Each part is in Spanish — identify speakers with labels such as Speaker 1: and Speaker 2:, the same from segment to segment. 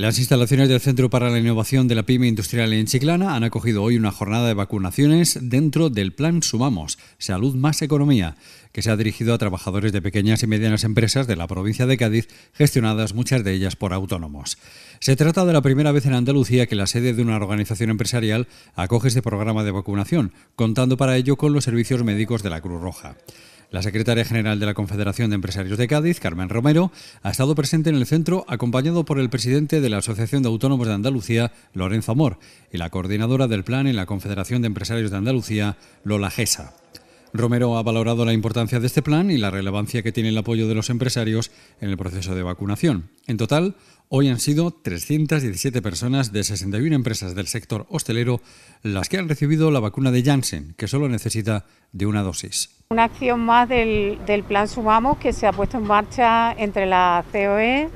Speaker 1: Las instalaciones del Centro para la Innovación de la PyME Industrial en Chiclana han acogido hoy una jornada de vacunaciones dentro del plan Sumamos, Salud más Economía, que se ha dirigido a trabajadores de pequeñas y medianas empresas de la provincia de Cádiz, gestionadas muchas de ellas por autónomos. Se trata de la primera vez en Andalucía que la sede de una organización empresarial acoge este programa de vacunación, contando para ello con los servicios médicos de la Cruz Roja. La secretaria general de la Confederación de Empresarios de Cádiz, Carmen Romero, ha estado presente en el centro acompañado por el presidente de la Asociación de Autónomos de Andalucía, Lorenzo Amor, y la coordinadora del plan en la Confederación de Empresarios de Andalucía, Lola Gesa. Romero ha valorado la importancia de este plan y la relevancia que tiene el apoyo de los empresarios en el proceso de vacunación. En total, hoy han sido 317 personas de 61 empresas del sector hostelero las que han recibido la vacuna de Janssen, que solo necesita de una dosis.
Speaker 2: Una acción más del, plan Sumamos que se ha puesto en marcha entre la COE,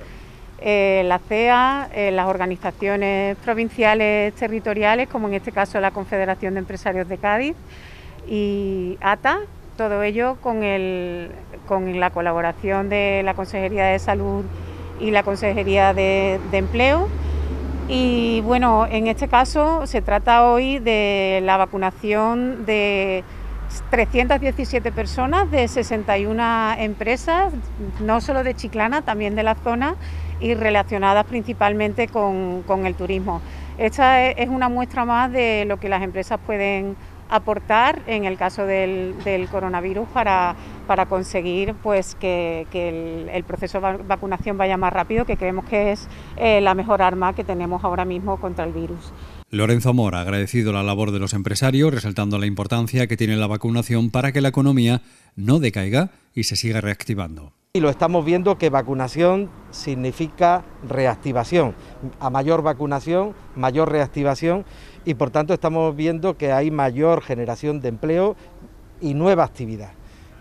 Speaker 2: eh, la CEA, eh, las organizaciones provinciales territoriales, como en este caso la Confederación de Empresarios de Cádiz y ATA, todo ello con, la colaboración de la Consejería de Salud y la Consejería de Empleo. Y bueno, en este caso se trata hoy de la vacunación de 317 personas de 61 empresas, no solo de Chiclana, también de la zona y relacionadas principalmente con, el turismo. Esta es una muestra más de lo que las empresas pueden aportar en el caso del, coronavirus para, conseguir pues, que, el, proceso de vacunación vaya más rápido, que creemos que es eh, la mejor arma que tenemos ahora mismo contra el virus.
Speaker 1: Lorenzo Mora ha agradecido la labor de los empresarios, resaltando la importancia que tiene la vacunación para que la economía no decaiga y se siga reactivando.
Speaker 3: Y lo estamos viendo que vacunación significa reactivación. A mayor vacunación, mayor reactivación y por tanto estamos viendo que hay mayor generación de empleo y nueva actividad.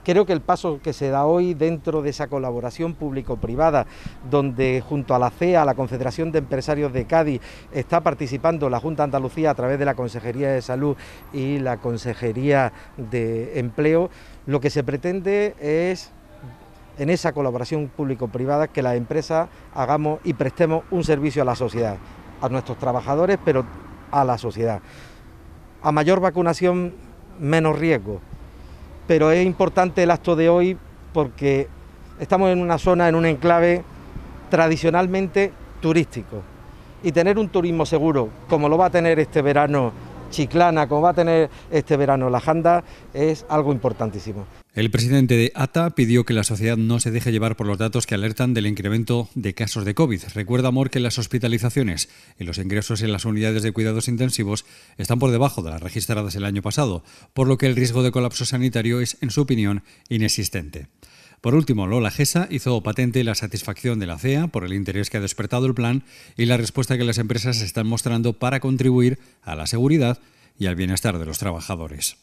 Speaker 3: Creo que el paso que se da hoy dentro de esa colaboración público-privada, donde junto a la CEA, la Confederación de Empresarios de Cádiz, está participando la Junta de Andalucía a través de la Consejería de Salud y la Consejería de Empleo, lo que se pretende es en esa colaboración público-privada que las empresas hagamos y prestemos un servicio a la sociedad, a nuestros trabajadores, pero a la sociedad. A mayor vacunación, menos riesgo pero es importante el acto de hoy porque estamos en una zona, en un enclave tradicionalmente turístico. Y tener un turismo seguro, como lo va a tener este verano Chiclana, como va a tener este verano la Janda, es algo importantísimo.
Speaker 1: El presidente de ATA pidió que la sociedad no se deje llevar por los datos que alertan del incremento de casos de COVID. Recuerda, Amor, que las hospitalizaciones y los ingresos en las unidades de cuidados intensivos están por debajo de las registradas el año pasado, por lo que el riesgo de colapso sanitario es, en su opinión, inexistente. Por último, Lola Gesa hizo patente la satisfacción de la CEA por el interés que ha despertado el plan y la respuesta que las empresas están mostrando para contribuir a la seguridad y al bienestar de los trabajadores.